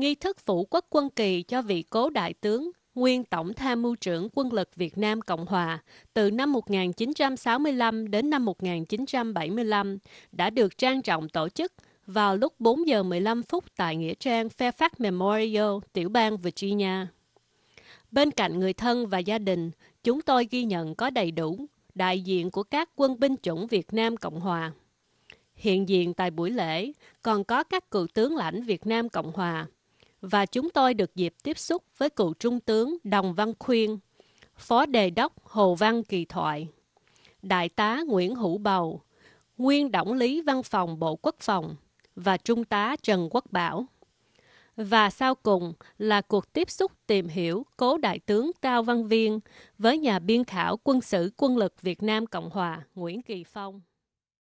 nghi thức phủ quốc quân kỳ cho vị cố đại tướng, nguyên Tổng tham mưu trưởng quân lực Việt Nam Cộng Hòa từ năm 1965 đến năm 1975 đã được trang trọng tổ chức vào lúc 4 giờ 15 phút tại Nghĩa trang Fairfax Memorial, tiểu bang Virginia. Bên cạnh người thân và gia đình, chúng tôi ghi nhận có đầy đủ đại diện của các quân binh chủng Việt Nam Cộng Hòa. Hiện diện tại buổi lễ còn có các cựu tướng lãnh Việt Nam Cộng Hòa, và chúng tôi được dịp tiếp xúc với cựu trung tướng Đồng Văn Khuyên, Phó Đề đốc Hồ Văn Kỳ Thoại, Đại tá Nguyễn Hữu Bầu, Nguyên Đổng lý Văn phòng Bộ Quốc phòng và Trung tá Trần Quốc Bảo. Và sau cùng là cuộc tiếp xúc tìm hiểu cố Đại tướng Cao Văn Viên với nhà biên khảo quân sự quân lực Việt Nam Cộng Hòa Nguyễn Kỳ Phong.